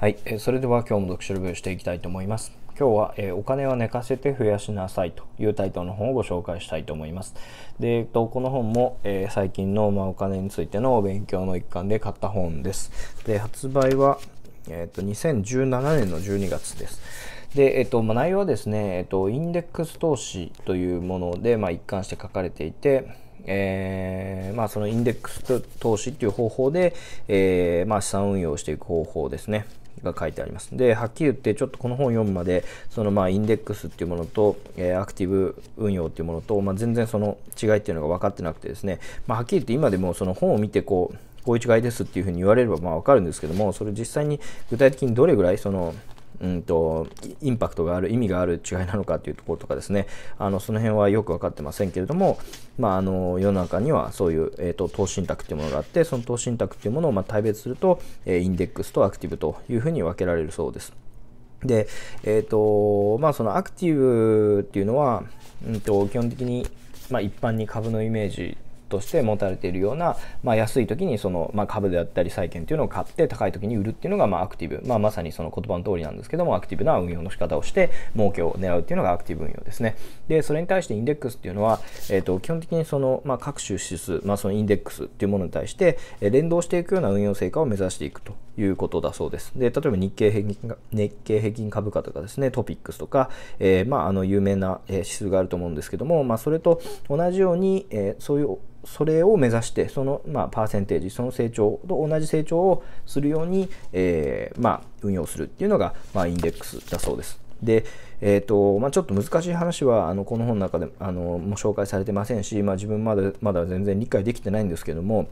はい、えそれでは今日も読書レビューしていきたいと思います。今日は、えお金を寝かせて増やしなさいというタイトルの本をご紹介したいと思います。で、えっと、この本も、え最近の、まお金についての勉強の一環で買った本です。で、発売は、えっと、2017年の12月です。で、えっと、ま内容はですね、えっと、インデックス投資というもので、ま一貫して書かれていて、えー、まあ、そのインデックス投資っていう方法で、えー、まあ、資産運用していく方法ですね。が書いてあります。で、はっきり言ってちょっとこの本読むまで、そのまあインデックスっていうものと、えー、アクティブ運用っていうものと、まあ、全然その違いっていうのが分かってなくてですね、まあ、はっきり言って今でもその本を見てこう、こういう違いですっていうふうに言われればまあ分かるんですけども、それ実際に具体的にどれぐらいそのうんと、インパクトがある、意味がある違いなのかというところとかですね、あの、その辺はよく分かってませんけれども、まあ、あの、世の中にはそういう、えっ、ー、と、投資信託というものがあって、その投資信託というものを、ま大別すると、えインデックスとアクティブというふうに分けられるそうです。で、えっ、ー、と、まあ、そのアクティブっていうのは、うんと、基本的に、まあ、一般に株のイメージとして持たれているような、まあ、安い時にその、まあ、株であったり債券というのを買って高い時に売るっていうのが、まあ、アクティブ、まあ、まさにその言葉の通りなんですけどもアクティブな運用の仕方をして儲けを狙うっていうのがアクティブ運用ですねでそれに対してインデックスっていうのは、えーと、基本的にその、まあ、各種指数、まあ、そのインデックスっていうものに対して連動していくような運用成果を目指していくということだそうです。で、例えば日経平均日経平均株価とかですね、トピックスとか、えー、まあ、あの有名な指数があると思うんですけども、まあ、それと同じように、えー、そういうそれを目指してその、まあ、パーセンテージその成長と同じ成長をするように、えー、まあ、運用するっていうのが、まあ、インデックスだそうです。で、えーとまあ、ちょっと難しい話はあのこの本の中であのも紹介されてませんし、まあ、自分まだまだ全然理解できてないんですけども、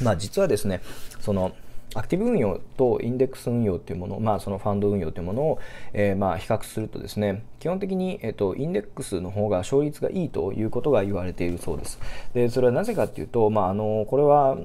まあ、実はですねそのアクティブ運用とインデックス運用というもの、まあ、そのファンド運用というものを、えー、まあ比較するとですね基本的に、えっと、インデックスの方が勝率がいいということが言われているそうです。でそれはなぜかっていうと、まあ、あのこれは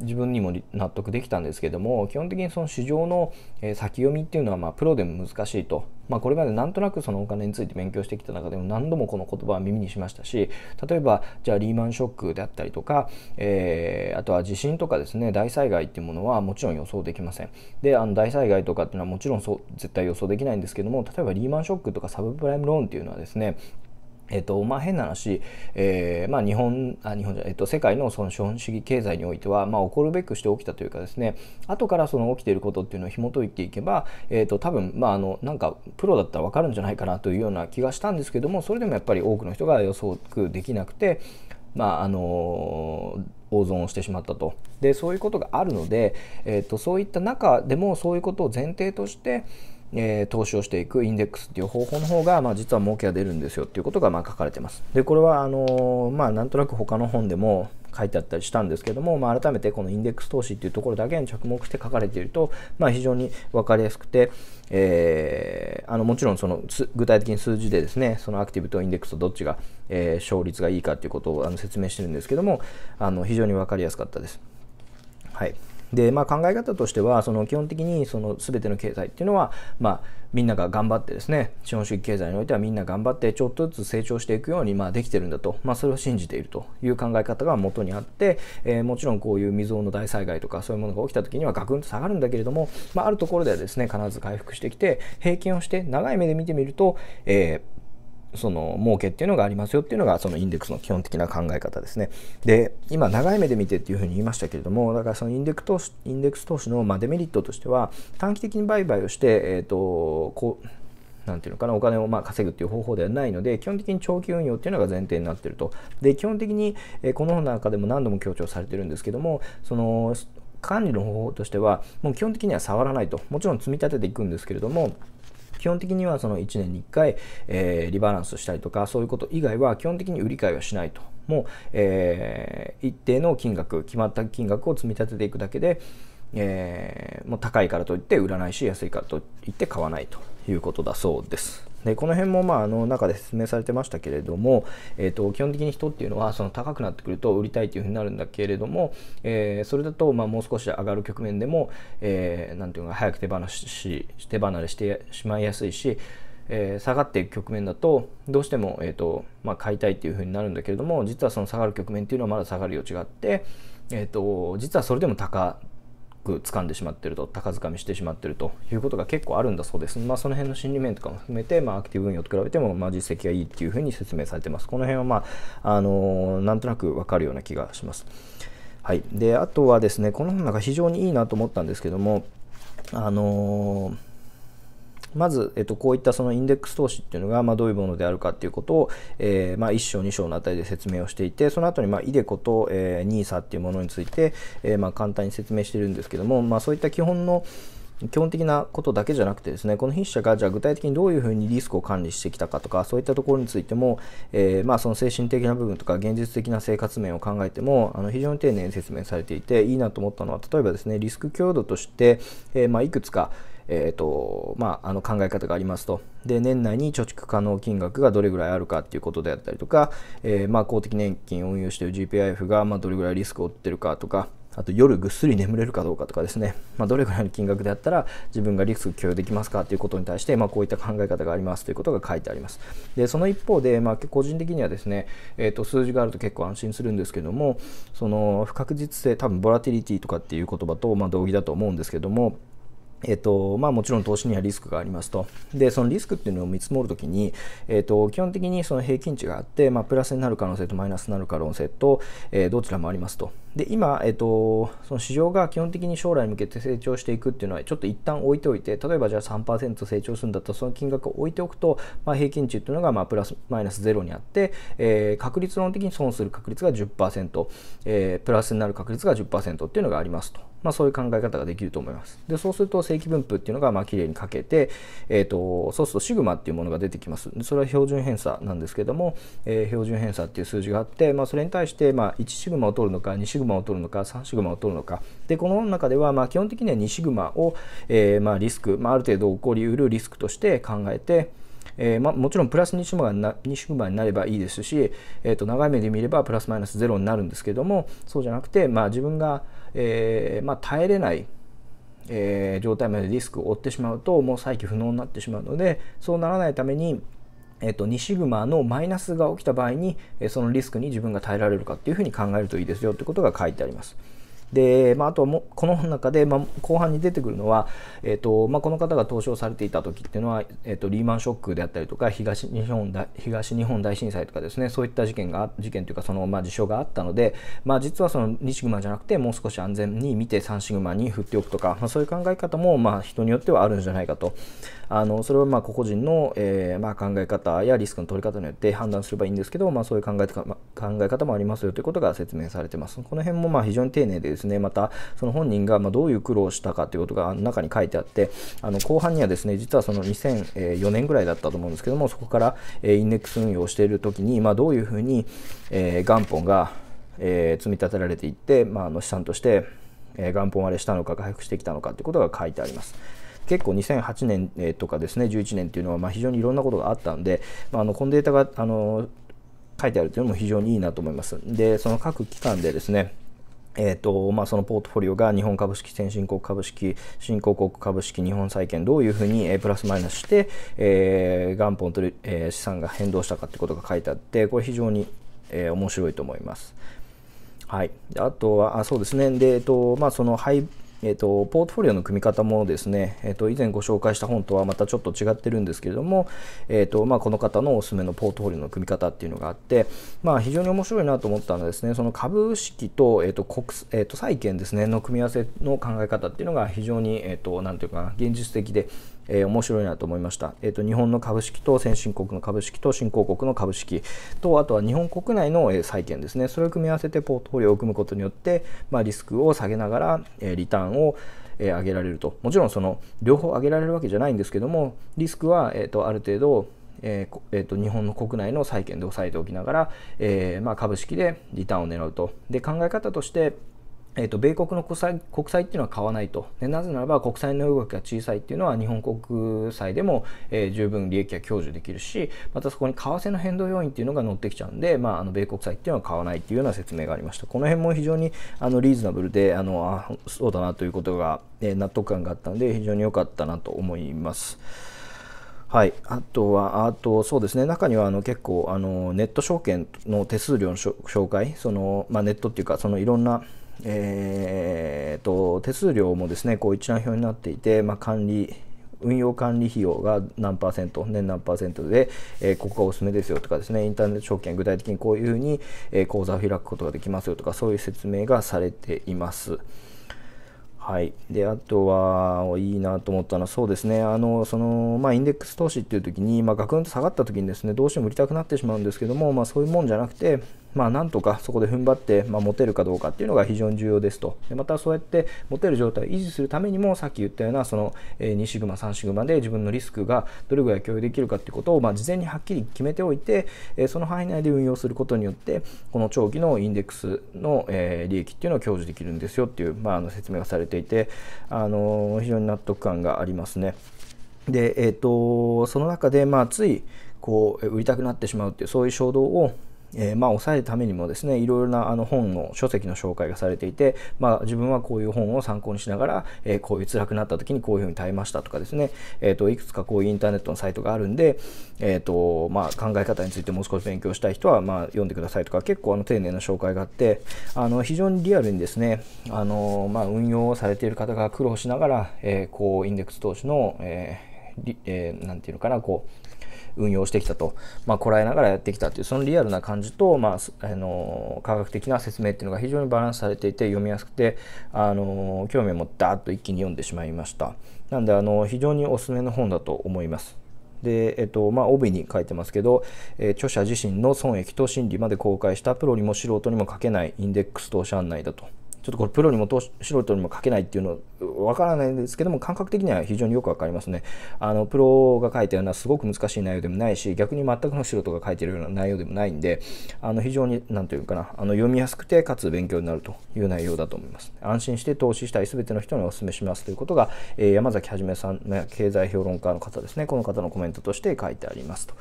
自分にも納得できたんですけども基本的にその市場の先読みっていうのは、まあ、プロでも難しいとまあ、これまでなんとなくそのお金について勉強してきた中でも何度もこの言葉は耳にしましたし例えばじゃあリーマンショックであったりとか、えー、あとは地震とかですね大災害っていうものはもちろん予想できませんであの大災害とかっていうのはもちろんそう絶対予想できないんですけども例えばリーマンショックとかサブププライムローンっていうのはですねえっとまあ、変な話、えーまあ、日本あ日本じゃ、えっと、世界のその資本主義経済においては、まあ、起こるべくして起きたというかですね後からその起きていることっていうのを紐解いていけば、えっと、多分、まあ、あのなんかプロだったら分かるんじゃないかなというような気がしたんですけどもそれでもやっぱり多くの人が予測できなくて、まああの大損をしてしまったとでそういうことがあるので、えっと、そういった中でもそういうことを前提としてえー、投資をしていくインデックスっていう方法の方が、まあ、実は儲けが出るんですよっていうことがまあ書かれてます。でこれはあのー、まあ、なんとなく他の本でも書いてあったりしたんですけども、まあ、改めてこのインデックス投資っていうところだけに着目して書かれていると、まあ、非常に分かりやすくて、えー、あのもちろんその具体的に数字でですねそのアクティブとインデックスとどっちが、えー、勝率がいいかっていうことをあの説明してるんですけどもあの非常に分かりやすかったです。はいで、まあ、考え方としてはその基本的にその全ての経済っていうのは、まあ、みんなが頑張ってですね資本主義経済においてはみんな頑張ってちょっとずつ成長していくように、まあ、できてるんだと、まあ、それを信じているという考え方が元にあって、えー、もちろんこういう未曾有の大災害とかそういうものが起きた時にはガクンと下がるんだけれども、まあ、あるところではですね必ず回復してきて平均をして長い目で見てみると、えーその儲けっていうのがありますよっていうのがそのインデックスの基本的な考え方ですね。で今長い目で見てっていうふうに言いましたけれどもだからそのインデック投資インデックス投資のまデメリットとしては短期的に売買をして、えーと、こうなていうのかな、お金をま稼ぐっていう方法ではないので、基本的に長期運用っていうのが前提になってると。で、基本的に、えこの本の中でも何度も強調されてるんですけども、その、管理の方法としては、もう基本的には触らないと。もちろん積み立てていくんですけれども、基本的にはその1年に1回、えー、リバランスしたりとかそういうこと以外は基本的に売り買いはしないと。もう、えー、一定の金額決まった金額を積み立てていくだけで、えー、もう高いからといって売らないし安いからといって買わないということだそうです。でこの辺もまああの中で説明されてましたけれども、えーと、基本的に人っていうのはその高くなってくると売りたいというふうになるんだけれども、えー、それだとまあもう少し上がる局面でも、えー、なんていうか早く手放し手離れしてしまいやすいし、えー、下がっていく局面だとどうしても、えーとまあ、買いたいっていうふうになるんだけれども実はその下がる局面っていうのはまだ下がる余地があって、えーと、と実はそれでも高く掴んでしまってると高掴みしてしまってるということが結構あるんだそうです、まあ、その辺の心理面とかも含めて、まあ、アクティブ運用と比べても、まあ、実績がいいっていうふうに説明されてますこの辺は、まああのー、なんとなく分かるような気がします、はい、であとはですねこの本なんか非常にいいなと思ったんですけどもあのーまず、えっと、こういったそのインデックス投資っていうのが、まあ、どういうものであるかっていうことを、えー、まあ、1章2章のあたりで説明をしていてその後に、まあ、イデコと、えー、NISA っていうものについて、えー、まあ、簡単に説明してるんですけども、まあ、そういった基本の基本的なことだけじゃなくてですねこの筆者がじゃあ具体的にどういうふうにリスクを管理してきたかとかそういったところについても、えー、まあ、その精神的な部分とか現実的な生活面を考えてもあの非常に丁寧に説明されていていいなと思ったのは例えばですねリスク強度として、えー、まあ、いくつか、えーとまあ、あの考え方がありますとで年内に貯蓄可能金額がどれぐらいあるかっていうことであったりとか、えー、まあ、公的年金を運用している GPIF がまどれぐらいリスクを負ってるかとかあと夜ぐっすり眠れるかどうかとかですね、まあ、どれぐらいの金額であったら自分がリスク許容できますかということに対して、まあ、こういった考え方がありますということが書いてあります。でその一方で、まあ、個人的にはですね、えー、と数字があると結構安心するんですけどもその不確実性多分ボラティリティとかっていう言葉と、ま同義だと思うんですけどもえっとまあ、もちろん投資にはリスクがありますと。で、そのリスクっていうのを見積もるときに、えっと、基本的にその平均値があって、まあ、プラスになる可能性とマイナスになる可能性と、えー、どちらもありますと。で今、えっと、その市場が基本的に将来向けて成長していくっていうのはちょっと一旦置いておいて例えばじゃあ3%成長するんだったらその金額を置いておくと、まあ、平均値っていうのがまあプラスマイナスゼロにあって、えー、確率論的に損する確率が10%、えー、プラスになる確率が10%っていうのがありますと。まあ、そういう考え方ができると思います。でそうすると正規分布っていうのがまあ綺麗に書けて、えーと、そうするとシグマっていうものが出てきます。でそれは標準偏差なんですけども、えー、標準偏差っていう数字があって、まあ、それに対してまあ1シグマを取るのか2シグママを取るのか3シグマを取るのかでこの中ではま基本的には2シグマを、えー、まリスク、まあ、ある程度起こりうるリスクとして考えてえー、まあ、もちろんプラス2シグマな2シグマになればいいですし、えー、と長い目で見ればプラスマイナスゼロになるんですけどもそうじゃなくて、まあ、自分が、えー、まあ、耐えれない、え状態までリスクを負ってしまうともう再起不能になってしまうのでそうならないためにえっと、2シグマのマイナスが起きた場合に、そのリスクに自分が耐えられるかっていうふうに考えるといいですよってことが書いてあります。で、まあ、あとはもこの中で、まあ、後半に出てくるのは、えーとまあ、この方が投資をされていた時っていうのは、えーと、リーマンショックであったりとか東日本大東日本大震災とかですねそういった事件が事件というかその、まあ、事象があったので、まあ、実はその2シグマじゃなくてもう少し安全に見て3シグマに振っておくとか、まあ、そういう考え方も、まあ、人によってはあるんじゃないかとあのそれはまあ個々人の、えーまあ、考え方やリスクの取り方によって判断すればいいんですけど、まあ、そういう考え考え方もありますよということが説明されてます。この辺もまあ非常に丁寧でですね、またその本人がまどういう苦労をしたかということが中に書いてあって、あの後半にはですね、実はその2004年ぐらいだったと思うんですけども、そこからインデックス運用をしているときに、まあ、どういうふうに、え元本が、え積み立てられていって、まあ、あの資産として、え元本割れしたのか回復してきたのかということが書いてあります。結構2008年とかですね11年というのはま非常にいろんなことがあったんで、まあ、あのこのデータがあの書いてあるというのも非常にいいなと思います。で、その各機関でですね、えーとまあ、そのポートフォリオが日本株式、先進国株式、新興国株式、日本債券、どういうふうに、えプラスマイナスして、えー、元本と、えー、資産が変動したかということが書いてあって、これ非常に、えー、面白いと思います。はい、あとは、あそうですね、でえーとまあ、その配えーと、ポートフォリオの組み方もですね、えーと、以前ご紹介した本とはまたちょっと違ってるんですけれども、えーとまあ、この方のおすすめのポートフォリオの組み方っていうのがあって、まあ、非常に面白いなと思ったのはですねその株式と,、えーと国えーと、債券ですねの組み合わせの考え方っていうのが非常に何、えーと、ていうか現実的でえー、面白いなと思いました、えーと、日本の株式と先進国の株式と新興国の株式とあとは日本国内の、えー、債券ですねそれを組み合わせてポートフォリオを組むことによって、まあ、リスクを下げながら、えー、リターンをえ上げられるともちろんその両方上げられるわけじゃないんですけどもリスクは、えーと、ある程度えーえーと、と日本の国内の債券で抑えておきながら、えーまあ、株式でリターンを狙うとで考え方としてえーと、米国の国債国債っていうのは買わないとでなぜならば国債の動きが小さいっていうのは日本国債でも、えー、十分利益が享受できるしまたそこに為替の変動要因っていうのが乗ってきちゃうんで、まあ、あの米国債っていうのは買わないっていうような説明がありましたこの辺も非常にあのリーズナブルであのあそうだなということが、えー、納得感があったので非常に良かったなと思います。はい、あとは、あとそうですね、中にはあの結構あのネット証券の手数料の紹介、そのまあ、ネットっていうか、そのいろんなえーと、手数料もですねこう一覧表になっていて、まあ、管理運用管理費用が何パーセント、年何パーセントで、えー、ここがおすすめですよとかですね、インターネット証券、具体的にこういうふうに、えー、口座を開くことができますよとか、そういう説明がされています。はい、であとは、いいなと思ったのは、そうですね、あのそのまあ、インデックス投資っていう時に、まあ、ガクンと下がった時にですねどうしても売りたくなってしまうんですけども、まあ、そういうもんじゃなくて、まあ、なんとかそこで踏ん張って、まあ、持てるかどうかっていうのが非常に重要ですと。でまたそうやって持てる状態を維持するためにも、さっき言ったようなその2シグマ、3シグマで自分のリスクがどれぐらい共有できるかっていうことを、まあ、事前にはっきり決めておいて、その範囲内で運用することによって、この長期のインデックスの利益っていうのを享受できるんですよっていう、まあ、あの説明がされていて、あの非常に納得感がありますね。で、えーと、とその中で、まあ、ついこう売りたくなってしまうっていうそういう衝動をえー、まあ、抑えるためにもですねいろいろなあの本の書籍の紹介がされていて、まあ、自分はこういう本を参考にしながら、えー、こういう辛くなった時にこういうふうに耐えましたとかですね、えーと、いくつかこういうインターネットのサイトがあるんで、えーとまあ、考え方についてもう少し勉強したい人は、まあ、読んでくださいとか結構あの丁寧な紹介があってあの非常にリアルにですねあの、まあ、運用されている方が苦労しながら、えこうインデックス投資の、えーえー、て言うのかなこう運用してきたと、まあ、こらえながらやってきたというそのリアルな感じと、まあ、あの科学的な説明っていうのが非常にバランスされていて読みやすくてあの興味を持ってダーッと一気に読んでしまいましたなんであの非常におすすめの本だと思いますで、えっとまあ、帯に書いてますけど、えー、著者自身の損益と心理まで公開したプロにも素人にも書けないインデックス投資案内だとちょっとこれプロにも素人にも書けないっていうのわからないんですけども感覚的には非常によくわかりますねあのプロが書いたようなすごく難しい内容でもないし逆に全くの素人が書いてるような内容でもないんであの非常に何ていうかなあの読みやすくてかつ勉強になるという内容だと思います安心して投資したい全ての人にお勧めしますということが、えー、山崎はじめさん経済評論家の方ですねこの方のコメントとして書いてありますと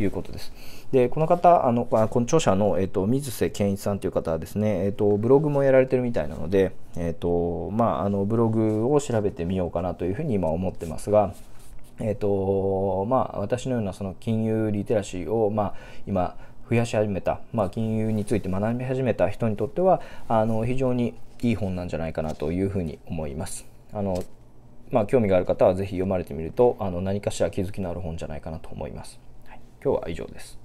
いうことですでこの方あのこの著者の、えーと、水瀬健一さんという方はですね、えーと、ブログもやられてるみたいなので、えーとまあ、あのブログを調べてみようかなというふうに今思ってますが。えーとまあ、私のようなその金融リテラシーを、まあ、今増やし始めた、まあ、金融について学び始めた人にとってはあの非常にいい本なんじゃないかなというふうに思います。あのまあ、興味がある方はぜひ読まれてみるとあの何かしら気づきのある本じゃないかなと思います。はい、今日は以上です。